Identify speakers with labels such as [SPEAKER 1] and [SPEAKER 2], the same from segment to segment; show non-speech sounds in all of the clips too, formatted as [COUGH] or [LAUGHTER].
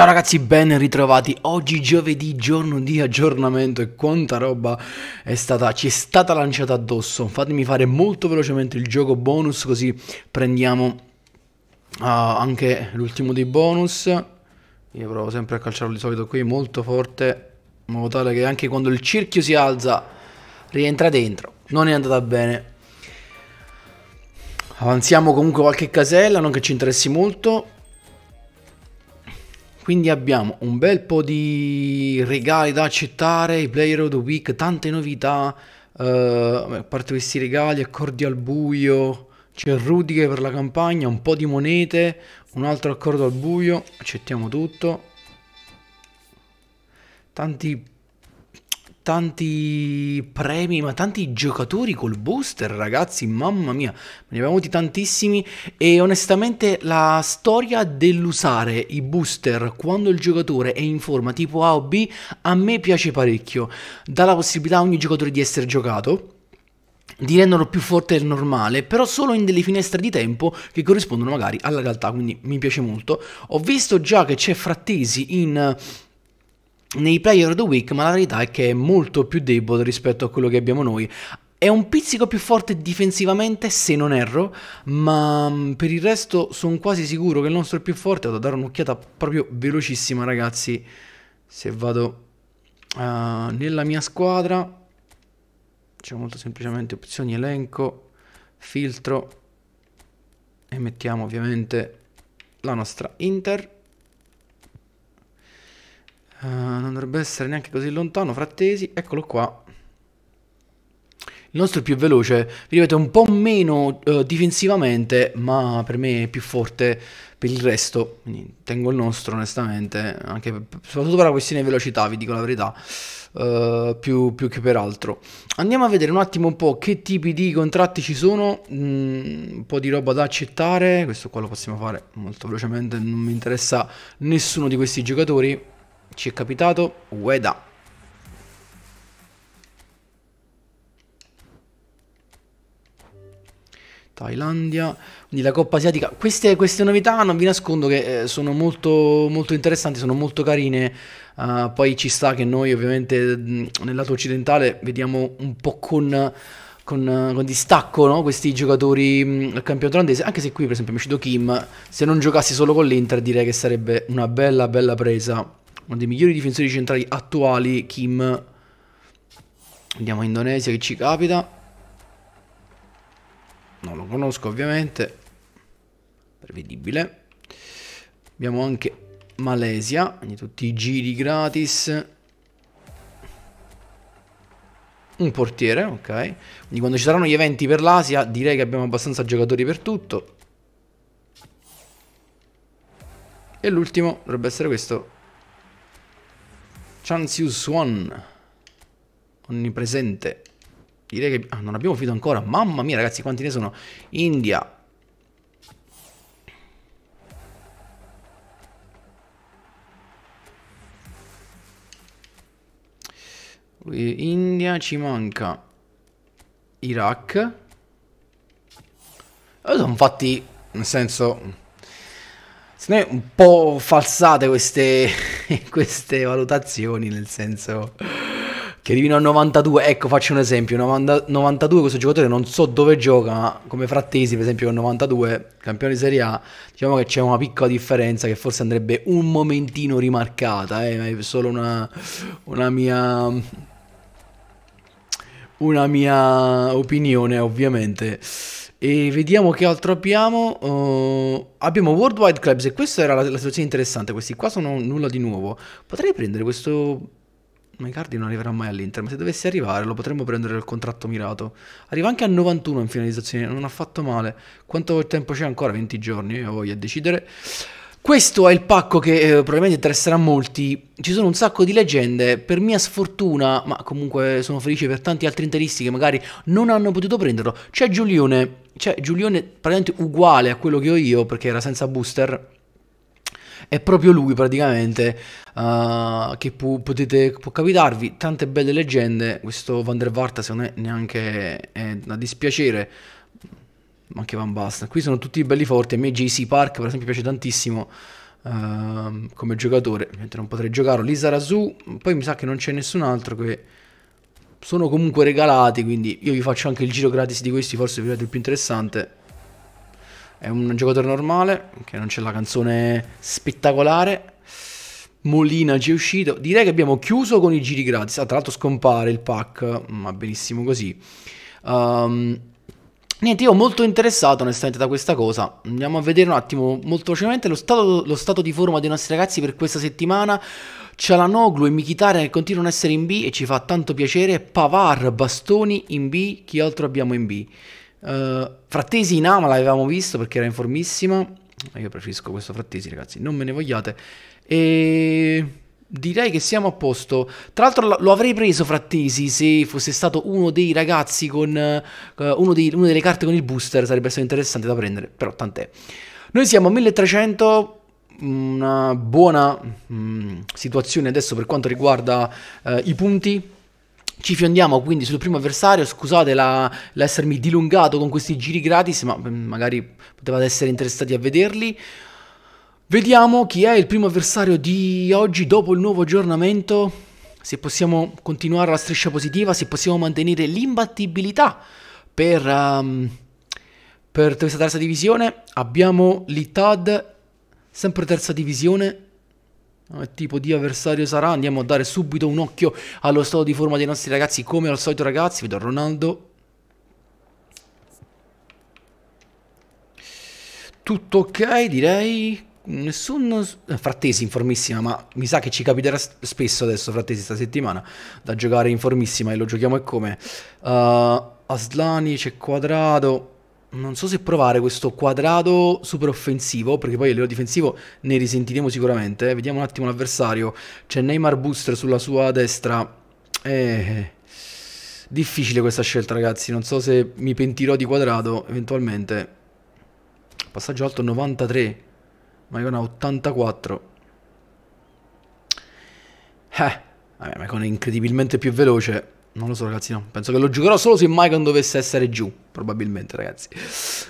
[SPEAKER 1] Ciao ragazzi, ben ritrovati. Oggi giovedì, giorno di aggiornamento e quanta roba è stata, ci è stata lanciata addosso. Fatemi fare molto velocemente il gioco bonus così prendiamo uh, anche l'ultimo dei bonus. Io provo sempre a calciarlo di solito qui, molto forte, in modo tale che anche quando il cerchio si alza rientra dentro. Non è andata bene. Avanziamo comunque qualche casella, non che ci interessi molto. Quindi abbiamo un bel po' di regali da accettare, i Player of the Week, tante novità, uh, a parte questi regali, accordi al buio, c'è Rudiger per la campagna, un po' di monete, un altro accordo al buio, accettiamo tutto. Tanti tanti premi, ma tanti giocatori col booster, ragazzi, mamma mia, ne abbiamo avuti tantissimi e onestamente la storia dell'usare i booster quando il giocatore è in forma tipo A o B a me piace parecchio, dà la possibilità a ogni giocatore di essere giocato di renderlo più forte del normale, però solo in delle finestre di tempo che corrispondono magari alla realtà, quindi mi piace molto. Ho visto già che c'è Frattesi in nei player of the week, ma la verità è che è molto più debole rispetto a quello che abbiamo noi. È un pizzico più forte difensivamente, se non erro, ma mm, per il resto sono quasi sicuro che il nostro è più forte. Vado a dare un'occhiata proprio velocissima, ragazzi. Se vado uh, nella mia squadra, facciamo molto semplicemente opzioni elenco, filtro e mettiamo ovviamente la nostra Inter. Uh, non dovrebbe essere neanche così lontano, frattesi, eccolo qua. Il nostro è più veloce, vi ripeto, un po' meno uh, difensivamente, ma per me è più forte per il resto. Quindi tengo il nostro, onestamente, anche soprattutto per la questione di velocità, vi dico la verità, uh, più, più, che per altro. Andiamo a vedere un attimo un po' che tipi di contratti ci sono, mm, un po' di roba da accettare, questo qua lo possiamo fare molto velocemente, non mi interessa nessuno di questi giocatori ci è capitato Ueda. Thailandia, quindi la Coppa Asiatica. Queste, queste, novità non vi nascondo che eh, sono molto, molto interessanti, sono molto carine. Uh, poi ci sta che noi ovviamente nel lato occidentale vediamo un po' con... Con, con, distacco no? questi giocatori al campionato olandese. Anche se qui, per esempio, mi Kim, se non giocassi solo con l'Inter, direi che sarebbe una bella, bella presa uno dei migliori difensori centrali attuali, Kim. Andiamo in Indonesia che ci capita. Non lo conosco ovviamente. Prevedibile. Abbiamo anche Malesia, quindi tutti i giri gratis. Un portiere, ok. Quindi quando ci saranno gli eventi per l'Asia direi che abbiamo abbastanza giocatori per tutto. E l'ultimo dovrebbe essere questo Transius Swan. Onnipresente. Direi che... Ah, non abbiamo finito ancora. Mamma mia, ragazzi, quanti ne sono. India. India ci manca. Iraq. E eh, sono fatti, nel senso... Secondo me un po' falsate queste, [LAUGHS] queste valutazioni, nel senso che arrivino a 92, ecco faccio un esempio, 90, 92 questo giocatore non so dove gioca, ma come Frattesi per esempio con 92, campione di Serie A, diciamo che c'è una piccola differenza che forse andrebbe un momentino rimarcata, eh, è solo una, una, mia, una mia opinione ovviamente. E vediamo che altro abbiamo. Uh, abbiamo Worldwide Clubs e questa era la, la, situazione interessante. Questi qua sono nulla di nuovo. Potrei prendere questo... Maicardi non arriverà mai all'Inter, ma se dovesse arrivare lo potremmo prendere al contratto mirato. Arriva anche a 91 in finalizzazione, non ha fatto male. Quanto tempo c'è ancora? 20 giorni, io ho voglia di decidere. Questo è il pacco che eh, probabilmente interesserà a molti. Ci sono un sacco di leggende, per mia sfortuna, ma comunque sono felice per tanti altri interisti che magari non hanno potuto prenderlo. C'è Giulione, c'è Giulione praticamente uguale a quello che ho io perché era senza booster. È proprio lui praticamente uh, che pu potete, può capitarvi. Tante belle leggende. Questo Van der Varta secondo me neanche è da dispiacere ma anche Van Basten. Qui sono tutti belli forti. A me JC Park, per esempio, piace tantissimo uh, come giocatore. Ovviamente non potrei giocarlo. Lizarazu, poi mi sa che non c'è nessun altro che sono comunque regalati, quindi io vi faccio anche il giro gratis di questi, forse vi vedete il più interessante. È un giocatore normale, che non c'è la canzone spettacolare. Molina ci è uscito. Direi che abbiamo chiuso con i giri gratis. Ah, tra l'altro scompare il pack, ma benissimo così. Um, Niente, io molto interessato onestamente da questa cosa. Andiamo a vedere un attimo molto velocemente lo stato, lo stato di forma dei nostri ragazzi per questa settimana. C'è la Noglu e Michitare che continuano ad essere in B e ci fa tanto piacere. Pavar, Bastoni in B, chi altro abbiamo in B? Uh, frattesi in A, ma l'avevamo visto perché era informissima. Io preferisco questo Frattesi, ragazzi, non me ne vogliate. E Direi che siamo a posto. Tra l'altro lo avrei preso Frattesi se fosse stato uno dei ragazzi con... Uh, uno dei, una delle carte con il booster sarebbe stato interessante da prendere, però tant'è. Noi siamo a 1300, una buona mh, mm, situazione adesso per quanto riguarda uh, i punti. Ci fiondiamo quindi sul primo avversario, scusate l'essermi dilungato con questi giri gratis, ma mm, magari potevate essere interessati a vederli. Vediamo chi è il primo avversario di oggi dopo il nuovo aggiornamento, se possiamo continuare la striscia positiva, se possiamo mantenere l'imbattibilità per, um, per questa terza divisione. Abbiamo l'Itad, sempre terza divisione. Che tipo di avversario sarà? Andiamo a dare subito un occhio allo stato di forma dei nostri ragazzi, come al solito ragazzi. Vedo Ronaldo, tutto ok direi nessun eh, Frattesi in formissima, ma mi sa che ci capiterà spesso adesso Frattesi sta settimana da giocare in formissima e lo giochiamo e come. Uh, Aslani c'è quadrato. Non so se provare questo quadrato super offensivo, perché poi a livello difensivo ne risentiremo sicuramente. Eh. Vediamo un attimo l'avversario. C'è Neymar Booster sulla sua destra. Eh, difficile questa scelta, ragazzi. Non so se mi pentirò di quadrato eventualmente. Passaggio alto 93. Maicona 84. Eh, vabbè, Maicona è incredibilmente più veloce. Non lo so ragazzi, no. Penso che lo giocherò solo se Maicon dovesse essere giù, probabilmente ragazzi.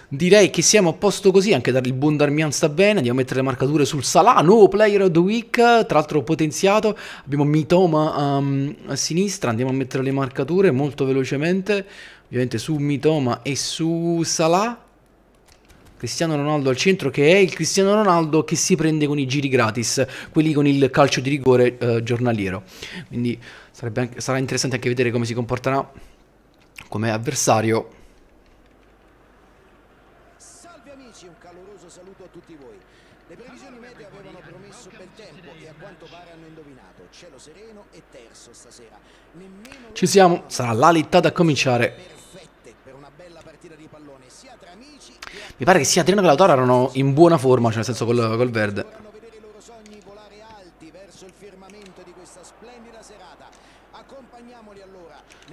[SPEAKER 1] Direi che siamo a posto così, anche il buon Darmian sta bene, andiamo a mettere le marcature sul Salah, nuovo player of the week, tra l'altro potenziato. Abbiamo Mitoma um, a sinistra, andiamo a mettere le marcature molto velocemente, ovviamente su Mitoma e su Salah. Cristiano Ronaldo al centro che è il Cristiano Ronaldo che si prende con i giri gratis, quelli con il calcio di rigore eh, giornaliero. Quindi anche, sarà interessante anche vedere come si comporterà come avversario. Salve amici, un caloroso saluto a tutti voi. Le previsioni medie avevano promesso bel tempo e a quanto pare hanno indovinato. Cielo sereno e terzo stasera. Nemmeno Ci siamo, sarà la littata a cominciare. Mi pare che sia Trino che la Lautaro erano in buona forma, cioè nel senso col, col verde.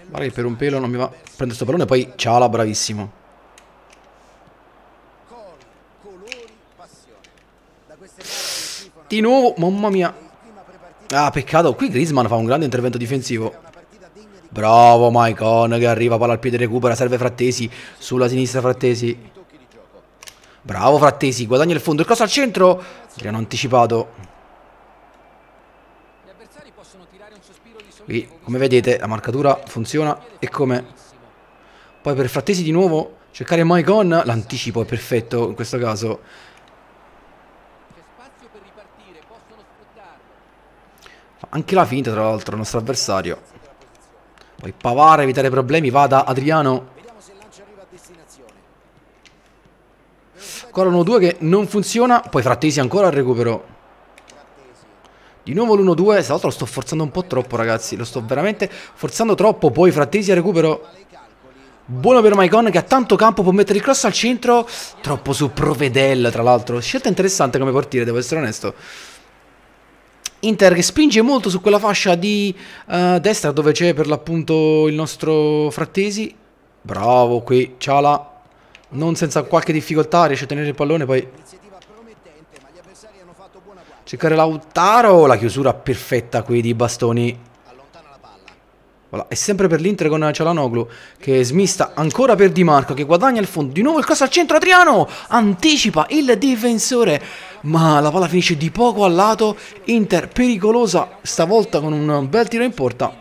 [SPEAKER 1] Guarda che per un pelo non mi va. Prendo sto pallone e poi ciala, bravissimo. Di nuovo, mamma mia. Ah, peccato. Qui Grisman fa un grande intervento difensivo. Bravo Maicon che arriva, palla al piede recupera, serve Frattesi, sulla sinistra Frattesi. Bravo Frattesi, guadagna il fondo, il cross al centro, che anticipato. Qui, come vedete, la marcatura funziona e come... Poi per Frattesi di nuovo, cercare Maicon, l'anticipo è perfetto in questo caso. Anche la finta, tra l'altro, il nostro avversario. Poi Pavara, evitare problemi, va da Adriano. Ancora l'1-2 che non funziona. Poi Frattesi ancora al recupero. Di nuovo l'1-2. Tra l'altro lo sto forzando un po' troppo, ragazzi. Lo sto veramente forzando troppo. Poi Frattesi al recupero. Buono per Maicon che ha tanto campo, può mettere il cross al centro. Troppo su Provedel, tra l'altro. Scelta interessante come portiere, devo essere onesto. Inter che spinge molto su quella fascia di uh, destra dove c'è per l'appunto il nostro Frattesi. Bravo qui, Ciala non senza qualche difficoltà riesce a tenere il pallone poi cercare Lautaro la chiusura perfetta qui di Bastoni voilà. è sempre per l'Inter con Cialanoglu che smista ancora per Di Marco che guadagna il fondo di nuovo il cross al centro Adriano anticipa il difensore ma la palla finisce di poco al lato Inter pericolosa stavolta con un bel tiro in porta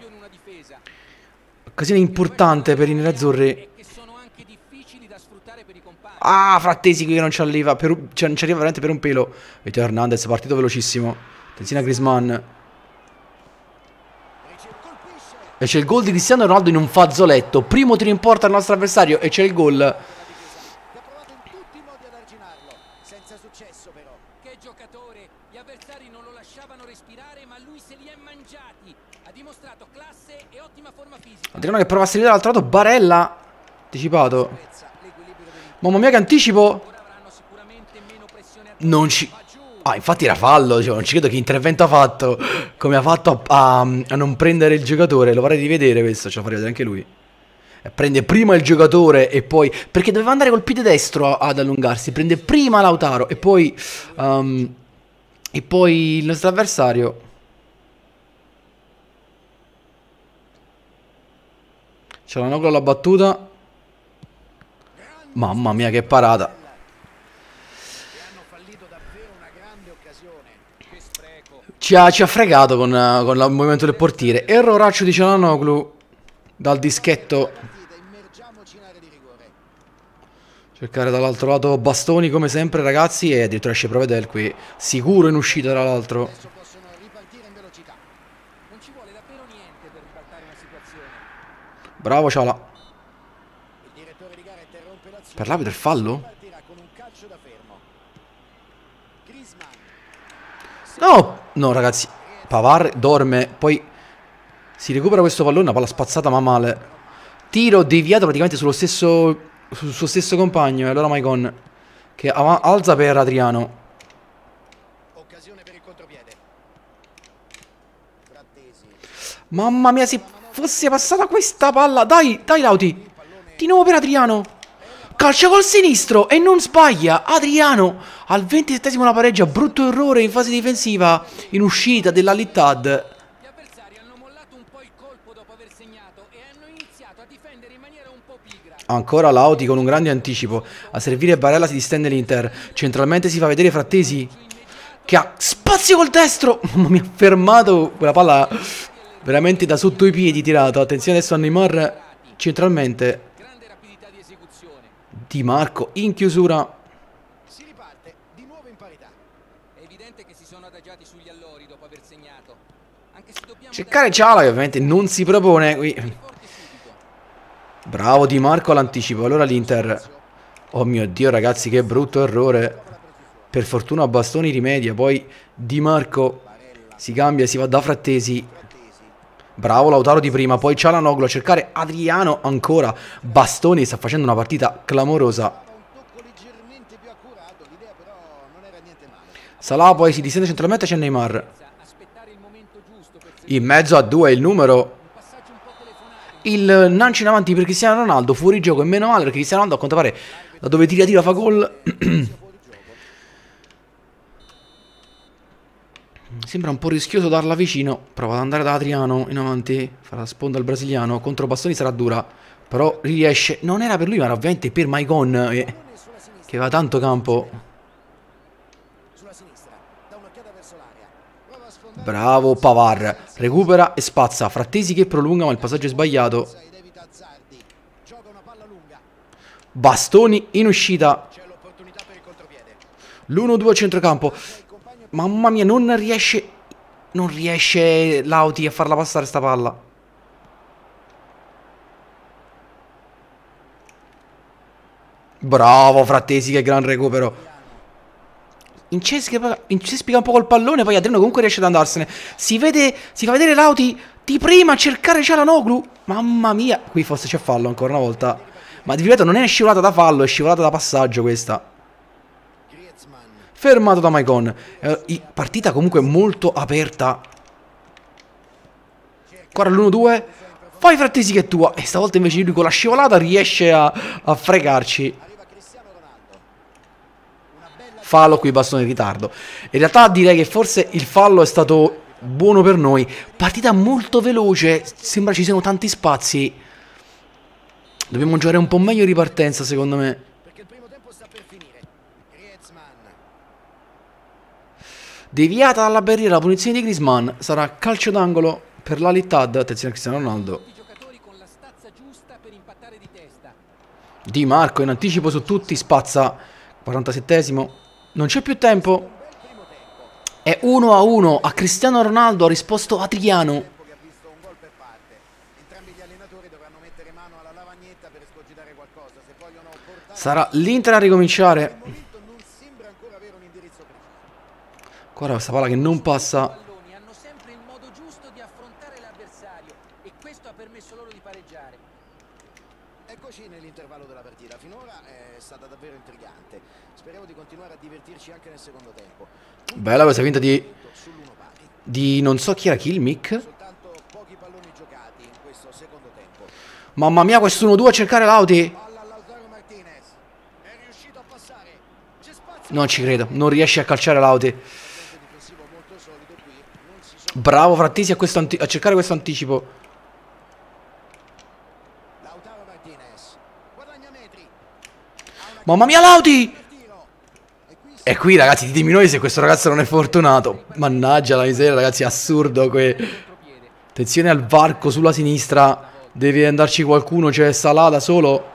[SPEAKER 1] occasione importante per i nerazzurri Ah, frattesi qui che non ci arriva. Per, cioè, non ci arriva veramente per un pelo. Vito Hernandez, partito velocissimo. Attenzione a Grisman. E c'è il gol di Cristiano Ronaldo in un fazzoletto. Primo tiro in porta al nostro avversario e c'è il gol. Adriano che prova a salire dall'altro lato. Barella. Anticipato. Mamma mia che anticipo. Non ci... Ah, infatti era fallo, cioè, non ci credo che intervento ha fatto, come ha fatto a, a, a non prendere il giocatore, lo vorrei rivedere questo, ce lo farei vedere anche lui. Eh, prende prima il giocatore e poi... Perché doveva andare col piede destro ad allungarsi, prende prima Lautaro e poi... Um, e poi il nostro avversario... C'è la Nogla alla battuta. Mamma mia che parata. Ci ha, ci ha fregato con, con il movimento del portiere. Erroraccio di Cialanoglu dal dischetto. Cercare dall'altro lato bastoni come sempre ragazzi e addirittura esce Provedel qui. Sicuro in uscita tra l'altro. Bravo Ciala. Per Parlavi il fallo? No! No, ragazzi. Pavar dorme, poi si recupera questo pallone, Una palla spazzata ma male. Tiro deviato praticamente sullo stesso, sul suo stesso compagno, e allora Maicon che alza per Adriano. Mamma mia, se fosse passata questa palla. Dai, dai Lauti. Di nuovo per Adriano. Calcia col sinistro e non sbaglia Adriano al 27 la pareggia Brutto errore in fase difensiva in uscita della Littad Ancora Lauti con un grande anticipo A servire Barella si distende l'Inter Centralmente si fa vedere Frattesi Che ha spazio col destro [LAUGHS] Mi ha fermato quella palla Veramente da sotto i piedi tirato Attenzione adesso a Neymar Centralmente di Marco in chiusura. Si riparte di nuovo in parità. È evidente che si sono adagiati sugli allori dopo aver segnato. Anche se dobbiamo Cercare Ciala che ovviamente non si propone qui. Bravo Di Marco all'anticipo. Allora l'Inter. Oh mio Dio ragazzi che brutto errore. Per fortuna Bastoni rimedia. Poi Di Marco si cambia, si va da Frattesi. Bravo Lautaro di prima, poi Cialanoglu a cercare Adriano ancora. Bastoni sta facendo una partita clamorosa. Salah poi si distende centralmente, c'è Neymar. In mezzo a due il numero il lancio in avanti per Cristiano Ronaldo, fuori gioco e meno male perché Cristiano Ronaldo a quanto pare da dove tira tira fa gol [CLEARS THROAT] Sembra un po' rischioso darla vicino. Prova ad andare da Adriano in avanti. Farà la sponda al brasiliano. Contro Bastoni sarà dura. Però riesce. Non era per lui, ma era ovviamente per Maicon. Che, eh, che va tanto campo. Bravo Pavar. Recupera e spazza. Frattesi che prolunga, ma il passaggio è sbagliato. Bastoni in uscita. L'1-2 a centrocampo. Mamma mia, non riesce... Non riesce Lauti a farla passare sta palla. Bravo Frattesi, che gran recupero. Incespica, un po' col pallone, poi Adriano comunque riesce ad andarsene. Si vede, si fa vedere Lauti di prima a cercare Cialanoglu. Mamma mia, qui forse c'è fallo ancora una volta. Ma di ripeto, non è scivolata da fallo, è scivolata da passaggio questa fermato da Maicon. Eh, partita comunque molto aperta. Ancora l1 2 Fai frattesi che è tua. E stavolta invece lui con la scivolata riesce a, a fregarci. Fallo qui, bastone in ritardo. In realtà direi che forse il fallo è stato buono per noi. Partita molto veloce, sembra ci siano tanti spazi. Dobbiamo giocare un po' meglio in ripartenza, secondo me. Perché il primo tempo sta per finire. Deviata dalla barriera la punizione di Grisman, sarà calcio d'angolo per l'Alittad, attenzione a Cristiano Ronaldo. Di Marco in anticipo su tutti, spazza 47esimo, non c'è più tempo. È 1 a 1, a Cristiano Ronaldo ha risposto Adriano. Sarà l'Inter a ricominciare. Guarda questa palla che non passa. Eccoci nell'intervallo della partita. Finora è stata davvero intrigante. Speriamo di continuare a divertirci anche nel secondo tempo. Bella questa finta di di non so chi era Kilmick. Mamma mia, questo 1-2 a cercare l'Audi. Non ci credo, non riesce a calciare l'Audi. Bravo Frattesi a, a cercare questo anticipo. Mamma mia Lauti! E qui ragazzi ditemi noi se questo ragazzo non è fortunato Mannaggia la miseria ragazzi assurdo que... Attenzione al varco sulla sinistra Deve andarci qualcuno C'è cioè Salada solo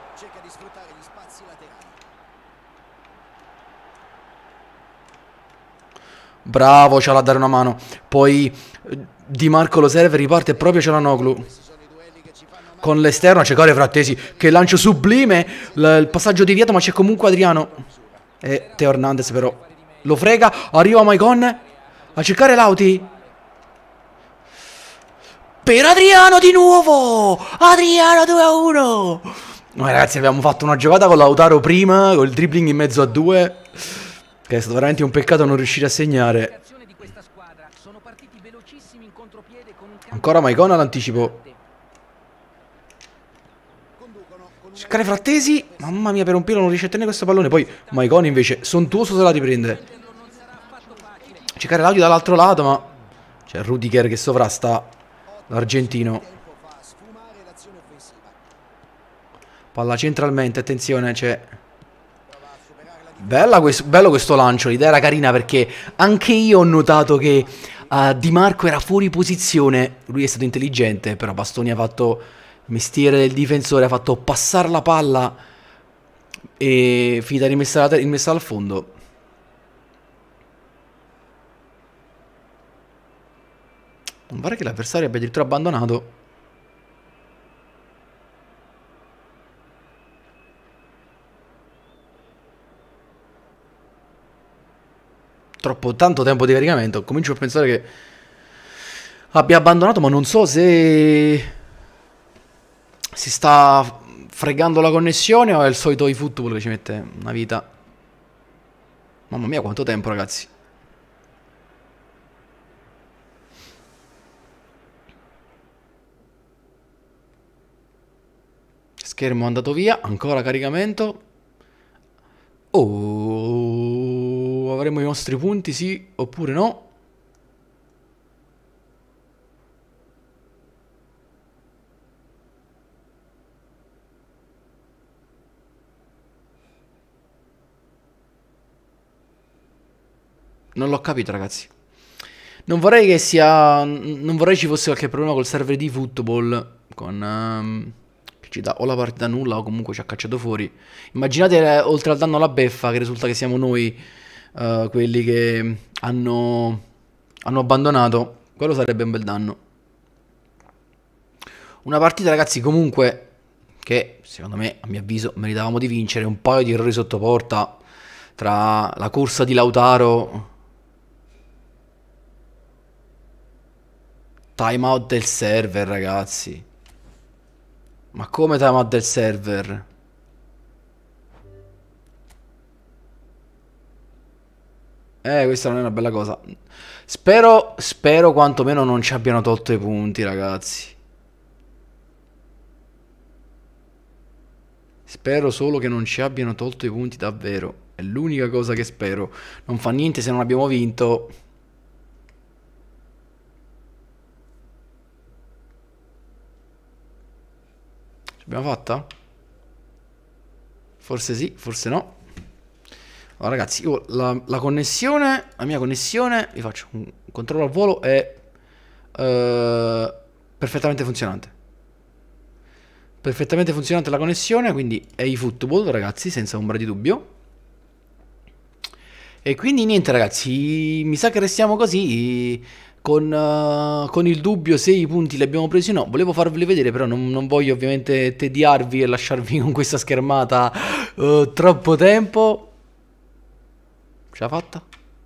[SPEAKER 1] Bravo, ce l'ha a dare una mano. Poi eh, Di Marco lo serve, riparte proprio Cialanoglu. Con l'esterno c'è Gore Frattesi che lancio sublime. il passaggio di dietro ma c'è comunque Adriano. E Teo Hernandez però lo frega. Arriva Maicon a cercare Lauti. Per Adriano di nuovo! Adriano 2 a 1! Noi ragazzi abbiamo fatto una giocata con Lautaro prima, col dribbling in mezzo a due. Che è stato veramente un peccato non riuscire a segnare. Ancora Maicon all'anticipo. Cercare frattesi. Mamma mia, per un pelo non riesce a tenere questo pallone. Poi Maicon invece, sontuoso se la riprende. Cercare l'audio dall'altro lato, ma... C'è Rudiger che sovrasta l'argentino. Palla centralmente, attenzione, c'è... Questo, bello questo lancio, l'idea era carina perché anche io ho notato che uh, Di Marco era fuori posizione, lui è stato intelligente, però Bastoni ha fatto il mestiere del difensore, ha fatto passare la palla e finita rimessa, rimessa al fondo. Non pare che l'avversario abbia addirittura abbandonato. troppo tanto tempo di caricamento, comincio a pensare che abbia abbandonato, ma non so se si sta fregando la connessione o è il solito eFootball che ci mette una vita. Mamma mia quanto tempo ragazzi. Schermo andato via, ancora caricamento. Oh avremo i nostri punti, sì oppure no. Non l'ho capito, ragazzi. Non vorrei che sia. Non vorrei ci fosse qualche problema col server di football. Con. Um, che ci dà o la partita nulla o comunque ci ha cacciato fuori. Immaginate, eh, oltre al danno alla beffa, che risulta che siamo noi uh, quelli che hanno, hanno abbandonato, quello sarebbe un bel danno. Una partita, ragazzi, comunque, che secondo me, a mio avviso, meritavamo di vincere. Un paio di errori sottoporta tra la corsa di Lautaro, timeout del server, ragazzi. Ma come timeout del server? Eh, questa non è una bella cosa. Spero, spero quantomeno non ci abbiano tolto i punti, ragazzi. Spero solo che non ci abbiano tolto i punti davvero. È l'unica cosa che spero. Non fa niente se non abbiamo vinto. L'abbiamo fatta? Forse sì, forse no. Allora, ragazzi, io la, la, connessione, la mia connessione, vi faccio un controllo al volo, è eh, perfettamente funzionante. Perfettamente funzionante la connessione, quindi è eFootball, ragazzi, senza ombra di dubbio. E quindi niente, ragazzi, mi sa che restiamo così. Con, uh, con, il dubbio se i punti li abbiamo presi o no. Volevo farveli vedere, però non, non voglio ovviamente tediarvi e lasciarvi [LAUGHS] con questa schermata uh, troppo tempo. Ce l'ha fatta?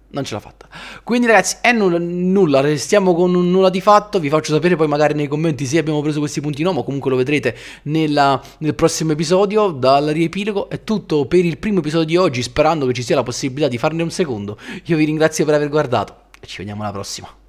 [SPEAKER 1] Non ce l'ha fatta. Quindi ragazzi, è nulla, nulla, restiamo con un nulla di fatto, vi faccio sapere poi magari nei commenti se abbiamo preso questi punti o no, ma comunque lo vedrete nella, nel prossimo episodio, dal riepilogo. È tutto per il primo episodio di oggi, sperando che ci sia la possibilità di farne un secondo. Io vi ringrazio per aver guardato e ci vediamo alla prossima.